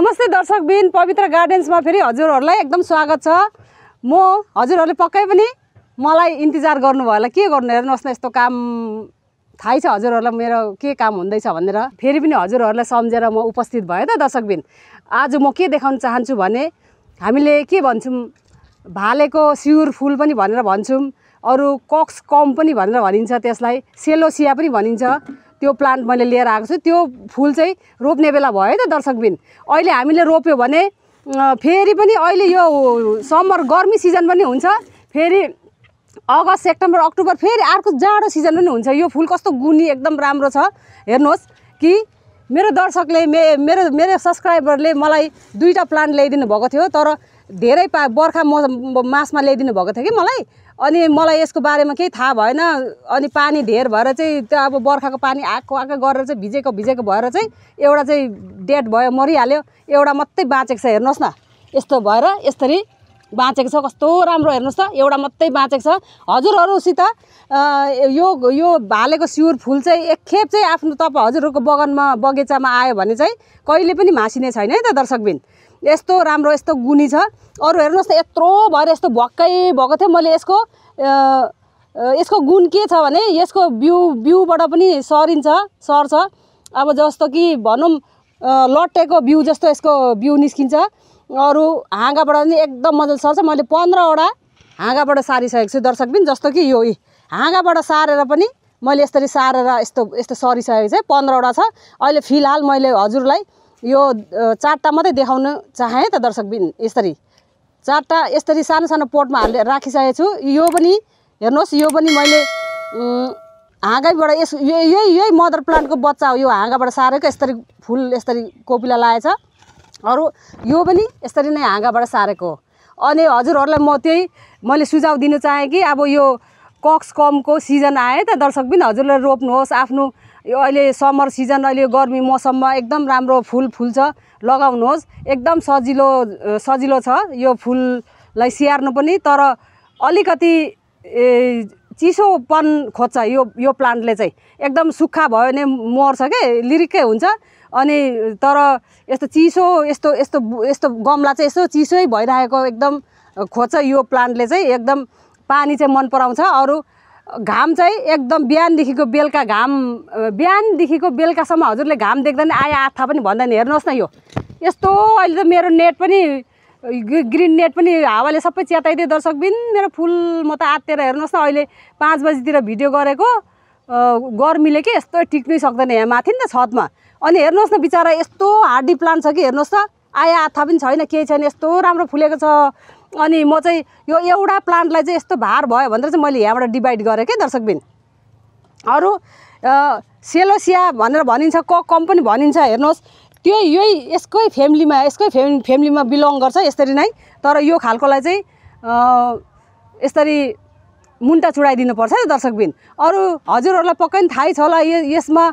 नमस्ते दर्शकबिन पवित्र गार्डन्समा फेरि हजुरहरूलाई एकदम स्वागत छ म हजुरहरूले पक्कै पनि मलाई इन्तजार गर्नुभयो होला के गर्नु हेर्नुहोस् न यस्तो काम थाहै छ हजुरहरूलाई मेरो के काम हुँदैछ भनेर फेरि पनि हजुरहरूलाई सम्झेर म उपस्थित भएँ त दर्शकबिन आज म के देखाउन चाहन्छु भने हामीले के भन्छौँ भालेको सिउर फुल पनि भनेर भन्छौँ अरू कक्स कम पनि भनेर भनिन्छ त्यसलाई सेलोसिया पनि भनिन्छ त्यो प्लान्ट मैले लिएर आएको छु त्यो फुल चाहिँ रोप्ने बेला भयो है त दर्शकबिन अहिले हामीले रोप्यो भने फेरि पनि अहिले यो समर गर्मी सिजन पनि हुन्छ फेरि अगस्त सेप्टेम्बर अक्टोबर फेरि अर्को जाडो सिजन पनि हुन्छ यो फुल कस्तो गुनी एकदम राम्रो छ हेर्नुहोस् कि मेरो दर्शकले मे मेरो मेरो सब्सक्राइबरले मलाई दुईवटा प्लान्ट ल्याइदिनु भएको थियो तर धेरै पा बर्खा मौसम मासमा ल्याइदिनु भएको थियो कि मलाई अनि मलाई यसको बारेमा केही थाहा भएन अनि पानी धेर भएर चाहिँ त्यो अब बर्खाको पानी आएको आएको गरेर चाहिँ भिजेको भिजेको भएर चाहिँ एउटा चाहिँ डेड भयो मरिहाल्यो एउटा मात्रै बाँचेको छ हेर्नुहोस् न यस्तो भएर यसरी बाँचेको छ कस्तो राम्रो हेर्नुहोस् त एउटा मात्रै बाँचेको छ हजुरहरूसित यो यो भालेको सिउर फुल चाहिँ एकखेप चाहिँ आफ्नो तपाईँ हजुरहरूको बगानमा बगैँचामा आयो भने चाहिँ कहिले पनि मासिने छैन है त दर्शकबिन यस्तो राम्रो यस्तो गुनी छ अरू हेर्नुहोस् त यत्रो भएर यस्तो भक्कै भएको थियो मैले यसको यसको गुण के छ भने यसको बिउ बिउबाट पनि सरिन्छ सर्छ अब जस्तो कि भनौँ लट्टेको बिउ जस्तो यसको बिउ निस्किन्छ अरू हाँगाबाट पनि एकदम मजाले सर्छ मैले पन्ध्रवटा हाँगाबाट सारिसकेको छु दर्शकबिन जस्तो कि यो हाँगाबाट सारेर पनि मैले यसरी सारेर यस्तो यस्तो सरिसकेको चाहिँ पन्ध्रवटा छ अहिले फिलहाल मैले हजुरलाई यो चारवटा मात्रै देखाउन चाहेँ त दर्शकबिन यसरी चारवटा यसरी सानो सानो पोटमा हालेर राखिसकेको छु यो पनि हेर्नुहोस् यो पनि मैले हाँगैबाट यस यही यही मदर प्लान्टको बच्चा हो यो हाँगाबाट सारेको यसरी फुल यसरी कोपिला लागेछ अरू यो पनि यसरी नै हाँगाबाट सारेको अनि हजुरहरूलाई म त्यही मैले सुझाव दिन चाहेँ कि अब यो कक्स कमको सिजन आएँ त दर्शकबिन हजुरलाई रोप्नुहोस् आफ्नो यो अहिले समर सिजन अहिले गर्मी मौसममा एकदम राम्रो फुल फुल्छ लगाउनुहोस् एकदम सजिलो सजिलो छ यो फुललाई स्याहार्नु पनि तर अलिकति चिसोपन खोज्छ यो यो प्लान्टले चाहिँ एकदम सुक्खा भयो भने मर्छ के लिरिकै हुन्छ अनि तर यस्तो चिसो यस्तो यस्तो यस्तो गमला चाहिँ यस्तो चिसै भइरहेको एकदम खोज्छ यो प्लान्टले चाहिँ एकदम पानी चाहिँ मन पराउँछ अरू घाम चाहिँ एकदम बिहानदेखिको बेलुका घाम बिहानदेखिको बेलुकासम्म हजुरले घाम देख्दा देख्दैन आया आत्था पनि भन्दैन हेर्नुहोस् न यो यस्तो अहिले त मेरो नेट पनि ग्रिन नेट पनि हावाले सबै च्याताइदियो दर्शक बिन मेरो फुल म त आत्तेर हेर्नुहोस् न अहिले पाँच बजीतिर भिडियो गरेको गर्मीले के यस्तो टिक्नै सक्दैन यहाँ माथि नि त छतमा अनि हेर्नुहोस् न बिचरा यस्तो हार्डी प्लान्ट छ कि हेर्नुहोस् त आया आत्था पनि छैन केही छैन यस्तो राम्रो फुलेको छ अनि म चाहिँ यो एउटा प्लान्टलाई चाहिँ यस्तो भार भयो भनेर चाहिँ मैले यहाँबाट डिभाइड गरेँ कि दर्शकबिन अरू सेलोसिया भनेर भनिन्छ क कम पनि भनिन्छ हेर्नुहोस् त्यो यही यसकै फ्यामिलीमा यसकै फ्याम फ्यामिलीमा बिलङ गर्छ यसरी नै तर यो खालकोलाई चाहिँ यसरी मुन्टा चुडाइदिनुपर्छ है दर्शकबिन अरू हजुरहरूलाई पक्कै पनि थाहै छ होला यसमा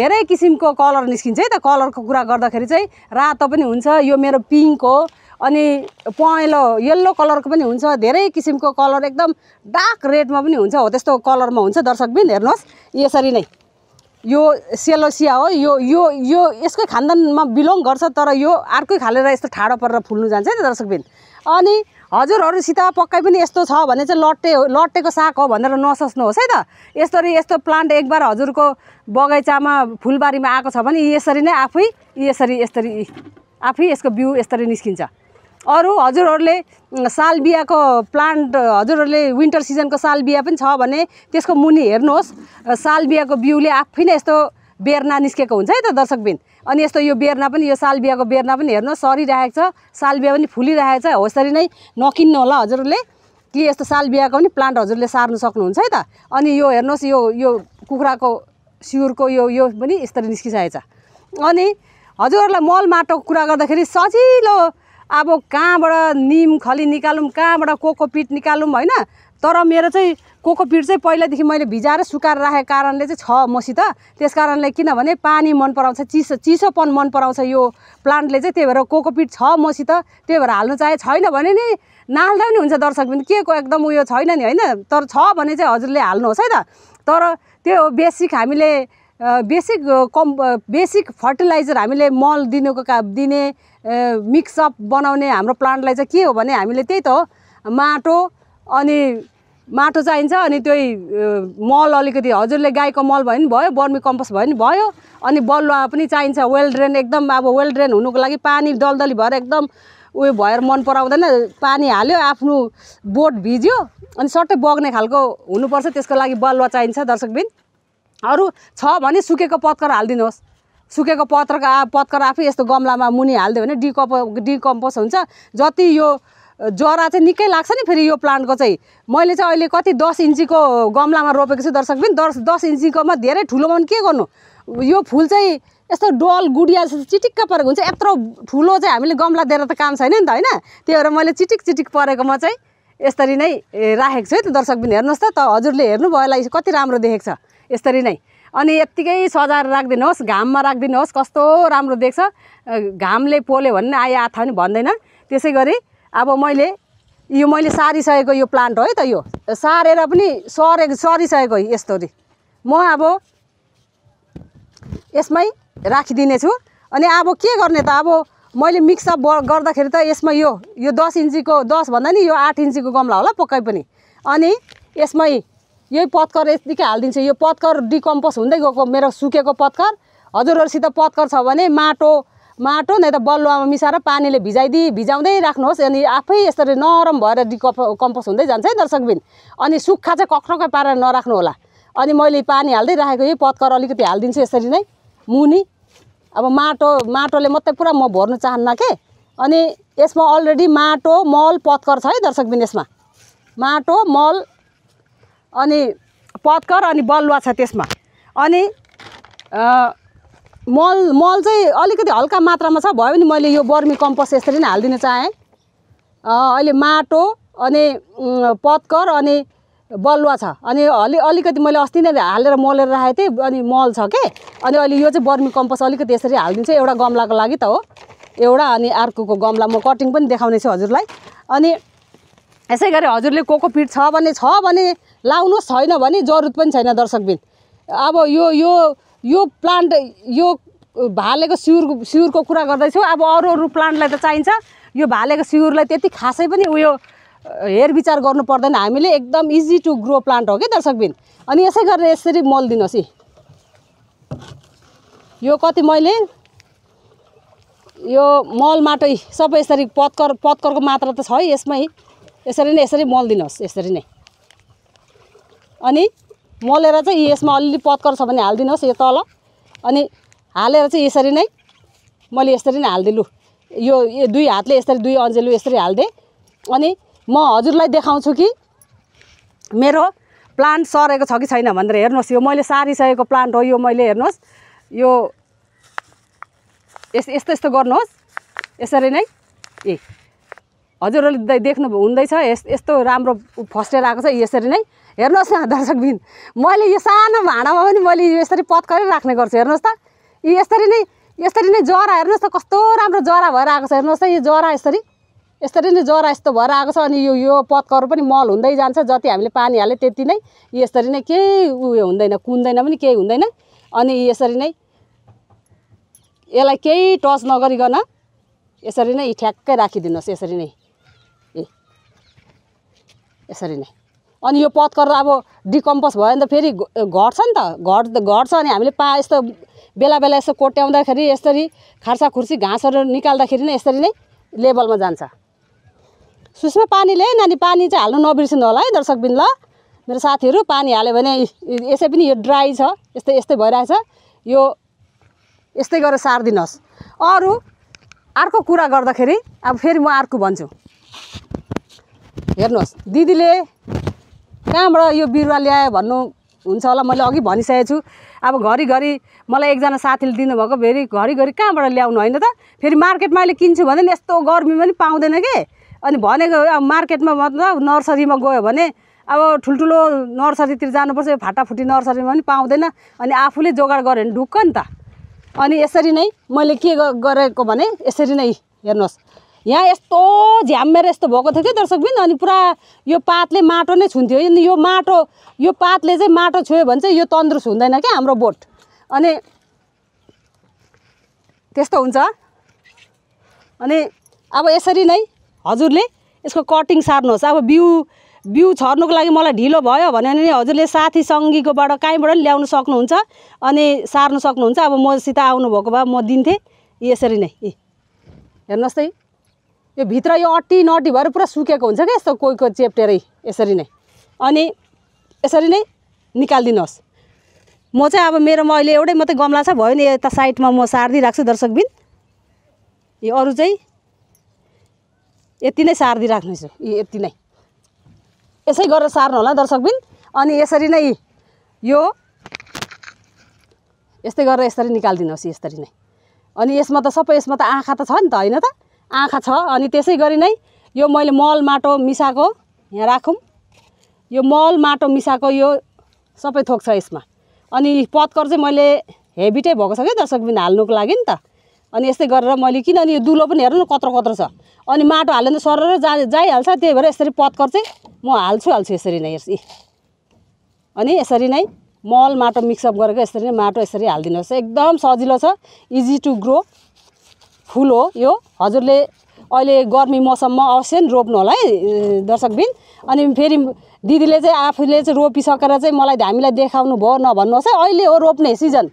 धेरै किसिमको कलर निस्किन्छ है त कलरको कुरा गर्दाखेरि चाहिँ रातो पनि हुन्छ यो मेरो पिङ्क हो अनि पहेँलो यल्लो कलरको पनि हुन्छ धेरै किसिमको कलर एकदम डार्क रेडमा पनि हुन्छ हो त्यस्तो कलरमा हुन्छ दर्शकबिन हेर्नुहोस् यसरी नै यो सेलोसिया हो यो यो यो यसकै खानदानमा बिलोङ गर्छ तर यो अर्कै खालेर यस्तो ठाडो परेर फुल्नु जान्छ नि दर्शकबिन अनि हजुरहरूसित पक्कै पनि यस्तो छ भने चाहिँ लट्टे हो लट्टेको साग हो भनेर नसोच्नुहोस् है त यस्तरी यस्तो प्लान्ट एकबार हजुरको बगैँचामा फुलबारीमा आएको छ भने यसरी नै आफै यसरी यसरी आफै यसको बिउ यसरी निस्किन्छ अरू हजुरहरूले सालबियाको प्लान्ट हजुरहरूले विन्टर सिजनको साल बिहा पनि छ भने त्यसको मुनि हेर्नुहोस् साल बिहाको बिउले आफै नै यस्तो बेर्ना निस्केको हुन्छ है त दर्शकबिन अनि यस्तो यो बेर्ना पनि यो साल बिहाको बेर्ना पनि हेर्नुहोस् सरिरहेको छ सालबिया पनि फुलिरहेको छ हो यसरी नै नकिन्नु होला हजुरहरूले कि यस्तो साल बिहाको पनि प्लान्ट हजुरले सार्नु सक्नुहुन्छ है त अनि यो हेर्नुहोस् यो यो कुखुराको सिउरको यो यो पनि यस्तरी निस्किसकेको छ अनि हजुरहरूलाई मल माटोको कुरा गर्दाखेरि सजिलो अब कहाँबाट निम खली निकालौँ कहाँबाट कोको पिट निकालौँ होइन तर मेरो चाहिँ कोको पिट चाहिँ पहिल्यैदेखि मैले भिजाएर सुकाएर राखेको कारणले चाहिँ छ मसित त्यस कारणले किनभने पानी मन पराउँछ चिसो चिसोपन मन पराउँछ यो प्लान्टले चाहिँ त्यही भएर कोको पिट छ मसित त्यही भएर हाल्नु चाहे छैन भने नि नहाल्दा पनि हुन्छ दर्शक पनि के को एकदम उयो छैन नि होइन तर छ भने चाहिँ हजुरले हाल्नुहोस् है त तर त्यो बेसिक हामीले बेसिक कम बेसिक फर्टिलाइजर हामीले मल दिनुको का दिने मिक्सअप बनाउने हाम्रो प्लान्टलाई चाहिँ के हो भने हामीले त्यही त हो माटो अनि माटो चाहिन्छ अनि त्यही मल अलिकति हजुरले गाईको मल भयो नि भयो बर्मी कम्पोस्ट भयो नि भयो अनि बलुवा पनि चाहिन्छ वेल ड्रेन एकदम अब वेल ड्रेन हुनुको लागि पानी दलदली भएर एकदम उयो भएर मन पराउँदैन पानी हाल्यो आफ्नो बोट भिज्यो अनि सट्टै बग्ने खालको हुनुपर्छ त्यसको लागि बलुवा चाहिन्छ दर्शकबिन अरू छ भने सुकेको पत्कर हालिदिनुहोस् सुकेको पत्रको आ पत्कर आफै यस्तो गमलामा मुनि हालिदियो भने डिकम्पो डिकम्पोज हुन्छ जति यो जरा चाहिँ निकै लाग्छ नि फेरि यो प्लान्टको चाहिँ मैले चाहिँ अहिले कति दस इन्चीको गमलामा रोपेको छु दर्शकबिन दस दस इन्चीकोमा धेरै ठुलो मन के गर्नु यो फुल चाहिँ यस्तो डल गुडिया जस्तो चिटिक्क परेको हुन्छ यत्रो ठुलो चाहिँ हामीले गमला दिएर त काम छैन नि त होइन त्यही भएर मैले चिटिक चिटिक परेकोमा चाहिँ यसरी नै राखेको छु है त दर्शकबिन हेर्नुहोस् त त हजुरले हेर्नुभयो होला कति राम्रो देखेको छ यसरी नै अनि यत्तिकै सजाएर राखिदिनुहोस् घाममा राखिदिनुहोस् कस्तो राम्रो देख्छ घामले पोल्यो भने आयो आथा पनि भन्दैन त्यसै गरी अब मैले यो मैले सारिसकेको यो प्लान्ट हो है त यो सारेर पनि सरेको सरिसकेको यसरी म अब यसमै राखिदिनेछु अनि अब के गर्ने त अब मैले मिक्सअप गर्दाखेरि त यसमा यो यो दस इन्चीको दसभन्दा नि यो आठ इन्चीको गमला होला पक्कै पनि अनि यसमै यही पत्कर यत्तिकै हालिदिन्छु यो पत्कर डिकम्पोज हुँदै गएको मेरो सुकेको पत्कर हजुरहरूसित पत्कर छ भने माटो माटो नै त बलुवामा मिसाएर पानीले भिजाइदिई भिजाउँदै राख्नुहोस् अनि आफै यसरी नरम भएर डिकम्प कम्पोस्ट हुँदै जान्छ है दर्शकबिन अनि सुक्खा चाहिँ कक्रकै पारेर नराख्नु होला अनि मैले पानी हाल्दै राखेको यही पत्कर अलिकति हालिदिन्छु यसरी नै मुनि अब माटो माटोले मात्रै पुरा म भर्नु चाहन्न के अनि यसमा अलरेडी माटो मल पत्कर छ है दर्शकबिन यसमा माटो मल अनि पत्कर अनि बलुवा छ त्यसमा अनि मल मल चाहिँ अलिकति हल्का मात्रामा छ भयो भने मैले यो बर्मी कम्पोस्ट यसरी नै हालिदिन चाहेँ अहिले माटो अनि पत्कर अनि बलुवा छ अनि अलि अलिकति मैले अस्ति नै हालेर मलेर राखेको थिएँ अनि मल छ के अनि अहिले यो चाहिँ बर्मी कम्पोस्ट अलिकति यसरी हालिदिन्छु एउटा गमलाको लागि त हो एउटा अनि अर्कोको गमला म कटिङ पनि देखाउनेछु हजुरलाई अनि यसै गरी हजुरले कोकोपिट छ भने छ भने लाउनुहोस् छैन भने जरुरत पनि छैन दर्शकबिन अब यो यो यो प्लान्ट यो भालेको सिउर सिउरको कुरा गर्दैछु अब अरू अरू प्लान्टलाई त चाहिन्छ यो भालेको सिउरलाई त्यति खासै पनि उयो हेरविचार गर्नु पर्दैन हामीले एकदम इजी टु ग्रो प्लान्ट हो कि दर्शकबिन अनि यसै गरेर यसरी मल दिनुहोस् है यो कति मैले यो मल माटो सबै यसरी पत्कर पत्करको मात्रा त छ है यसमै यसरी नै यसरी मल दिनुहोस् यसरी नै अनि मलेर चाहिँ यसमा अलिअलि पत्कर छ भने हालिदिनुहोस् यो तल अनि हालेर चाहिँ यसरी नै मैले यसरी नै हालिदिनु यो दुई हातले यसरी दुई अन्जेलु यसरी हालिदिएँ अनि म हजुरलाई देखाउँछु कि मेरो प्लान्ट सरेको छ कि छैन भनेर हेर्नुहोस् यो मैले सारिसकेको प्लान्ट हो यो मैले हेर्नुहोस् यो यस यस्तो यस्तो गर्नुहोस् यसरी नै ए हजुरहरूले देख्नु हुँदैछ यस यस्तो राम्रो फस्टेर आएको छ यसरी नै हेर्नुहोस् न दर्शकबिन मैले यो सानो भाँडामा पनि मैले यसरी पत्करै राख्ने गर्छु हेर्नुहोस् त यी यसरी नै यसरी नै जरा हेर्नुहोस् त कस्तो राम्रो जरा भएर आएको छ हेर्नुहोस् त यो जरा यसरी यसरी नै जरा यस्तो भएर आएको छ अनि यो यो पत्कर पनि मल हुँदै जान्छ जति हामीले पानी हाल्यो त्यति नै यसरी नै केही उयो हुँदैन कुन्दैन पनि केही हुँदैन अनि यसरी नै यसलाई केही टच नगरिकन यसरी नै ठ्याक्कै राखिदिनुहोस् यसरी नै ए यसरी नै अनि यो पत्कर अब डिकम्पोज भयो भने त फेरि घट्छ नि त घट घट्छ अनि हामीले पा यस्तो बेला बेला यसो कोट्याउँदाखेरि यसरी खार्सा खुर्सी घाँसहरू निकाल्दाखेरि नै यसरी नै लेभलमा जान्छ सुषमा पानी ल्याए नानी पानी चाहिँ हाल्नु नबिर्सिनु होला है दर्शकबिन ल मेरो साथीहरू पानी हाल्यो भने यसै पनि यो ड्राई छ यस्तै यस्तै भइरहेछ यो यस्तै गरेर सारिदिनुहोस् अरू अर्को कुरा गर्दाखेरि अब फेरि म अर्को भन्छु हेर्नुहोस् दिदीले कहाँबाट यो बिरुवा ल्यायो भन्नु हुन्छ होला मैले अघि भनिसकेको छु अब घरिघरि मलाई एकजना साथीले दिनुभएको फेरि घरिघरि कहाँबाट ल्याउनु होइन त फेरि मार्केटमा अहिले किन्छु भने नि यस्तो गर्मी पनि पाउँदैन कि अनि भनेको अब मार्केटमा मतलब नर्सरीमा गयो भने अब ठुल्ठुलो नर्सरीतिर जानुपर्छ यो फाटाफुटी नर्सरीमा पनि पाउँदैन अनि आफूले जोगाड गऱ्यो भने ढुक्क नि त अनि यसरी नै मैले के गरेको भने यसरी नै हेर्नुहोस् यहाँ यस्तो झ्याम्मेर यस्तो भएको थियो कि दर्शकबिन अनि पुरा यो पातले माटो नै छुन्थ्यो अनि यो माटो यो पातले चाहिँ माटो छोयो भने चाहिँ यो तन्दुरुस्त हुँदैन क्या हाम्रो बोट अनि त्यस्तो हुन्छ अनि अब यसरी नै हजुरले यसको कटिङ सार्नुहोस् अब बिउ बिउ छर्नुको लागि मलाई ढिलो भयो भने नि हजुरले साथी सङ्गीकोबाट कहीँबाट पनि ल्याउनु सक्नुहुन्छ अनि सार्नु सक्नुहुन्छ अब मसित आउनुभएको भए म दिन्थेँ यसरी नै हेर्नुहोस् त यो भित्र यो अट्टी नटी भएर पुरा सुकेको हुन्छ क्या यस्तो कोही कोही चेप्टेरै यसरी नै अनि यसरी नै निकालिदिनुहोस् म चाहिँ अब मेरोमा अहिले एउटै मात्रै गमला छ भयो नि यता साइडमा म सारिदिइराख्छु दर्शकबिन यो अरू चाहिँ यति नै सारिदिइराख्नेछु यी यति नै यसै गरेर सार्नु होला दर्शकबिन अनि यसरी नै यो यस्तै गरेर यसरी निकालिदिनुहोस् यसरी नै अनि यसमा त सबै यसमा त आँखा त छ नि त होइन त आँखा छ अनि त्यसै गरी नै यो मैले मल माटो मिसाएको यहाँ राखौँ यो मल माटो मिसाएको यो सबै थोक छ यसमा अनि पत्कर चाहिँ मैले हेबिटै भएको छ क्या दर्शकबिन हाल्नुको लागि नि त अनि यस्तै गरेर मैले किनभने यो दुलो पनि हेर्नु न कत्रो कत्रो छ अनि माटो हाल्यो भने सरेर जा जाइहाल्छ त्यही भएर यसरी पत्कर चाहिँ म हाल्छु हाल्छु यसरी नै यसरी अनि यसरी नै मल माटो मिक्सअप गरेको यसरी नै माटो यसरी हालिदिनुहोस् एकदम सजिलो छ इजी टु ग्रो फुल हो यो हजुरले अहिले गर्मी मौसममा अवश्य रोप्नु होला है दर्शकबिन अनि फेरि दिदीले चाहिँ आफूले चाहिँ रोपिसकेर चाहिँ मलाई हामीलाई देखाउनु भयो नभन्नुहोस् है अहिले हो रोप्ने सिजन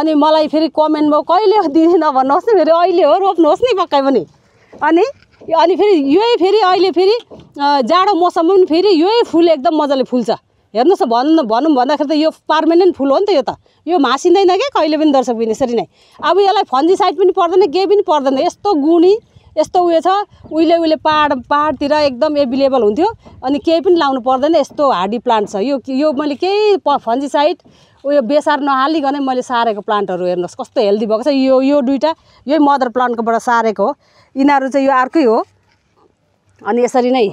अनि मलाई फेरि कमेन्टमा कहिले हो दिदी नभन्नुहोस् न फेरि अहिले हो रोप्नुहोस् नि पक्कै पनि अनि अनि फेरि यही फेरि अहिले फेरि जाडो मौसममा पनि फेरि यही फुल एकदम मजाले फुल्छ हेर्नुहोस् न भन्नु भनौँ भन्दाखेरि त यो पर्मानेन्ट फुल हो नि त यो त यो मासिँदैन क्या कहिले पनि दर्शक बिन यसरी नै अब यसलाई फन्जी साइड पनि पर्दैन केही पनि पर्दैन यस्तो गुणी यस्तो उयो छ उहिले उहिले पाहाड पाहाडतिर एकदम एभाइलेबल हुन्थ्यो अनि केही पनि लाउनु पर्दैन यस्तो हार्डी प्लान्ट छ यो यो मैले केही प फन्जी साइड उयो बेसार नहालिकन मैले सारेको प्लान्टहरू हेर्नुहोस् कस्तो हेल्दी भएको छ यो यो दुइटा यही मदर प्लान्टकोबाट सारेको हो यिनीहरू चाहिँ यो अर्कै हो अनि यसरी नै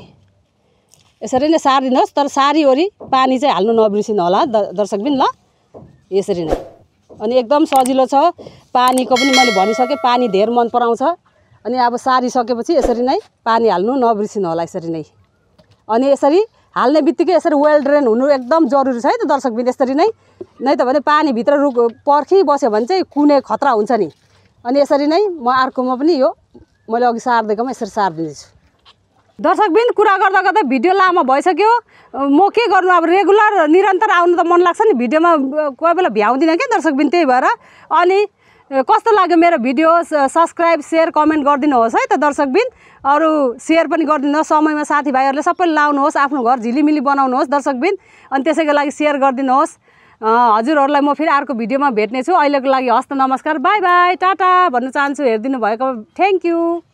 यसरी नै सारिदिनुहोस् तर सारीवरी पानी चाहिँ हाल्नु नबिर्सिनु होला द दर्शकबिन ल यसरी नै अनि एकदम सजिलो छ पानीको पनि मैले भनिसकेँ पानी धेर मन पराउँछ अनि अब सारिसकेपछि यसरी नै पानी हाल्नु नबिर्सिनु होला यसरी नै अनि यसरी हाल्ने बित्तिकै यसरी वेल ड्रेन हुनु एकदम जरुरी छ है त दर्शकबिन यसरी नै नै त भने पानीभित्र रुख पर्खिबस्यो भने चाहिँ कुनै खतरा हुन्छ नि अनि यसरी नै म अर्कोमा पनि यो मैले अघि सारिदिएकोमा यसरी सारिदिँदैछु दर्शकबिन कुरा गर्दा गर्दा भिडियो लामो भइसक्यो म के गर्नु अब रेगुलर निरन्तर आउनु त मन लाग्छ नि भिडियोमा कोही बेला भ्याउँदिनँ क्या दर्शकबिन त्यही भएर अनि कस्तो लाग्यो मेरो भिडियो सब्सक्राइब सेयर कमेन्ट गरिदिनुहोस् है त दर्शकबिन अरू सेयर पनि गरिदिनुहोस् समयमा साथीभाइहरूले सबैले लाउनुहोस् आफ्नो घर झिलिमिली बनाउनुहोस् दर्शकबिन अनि त्यसैको लागि सेयर गरिदिनुहोस् हजुरहरूलाई म फेरि अर्को भिडियोमा भेट्नेछु अहिलेको लागि हस्त नमस्कार बाई बाई टाटा भन्न चाहन्छु हेरिदिनु भएको थ्याङ्क यू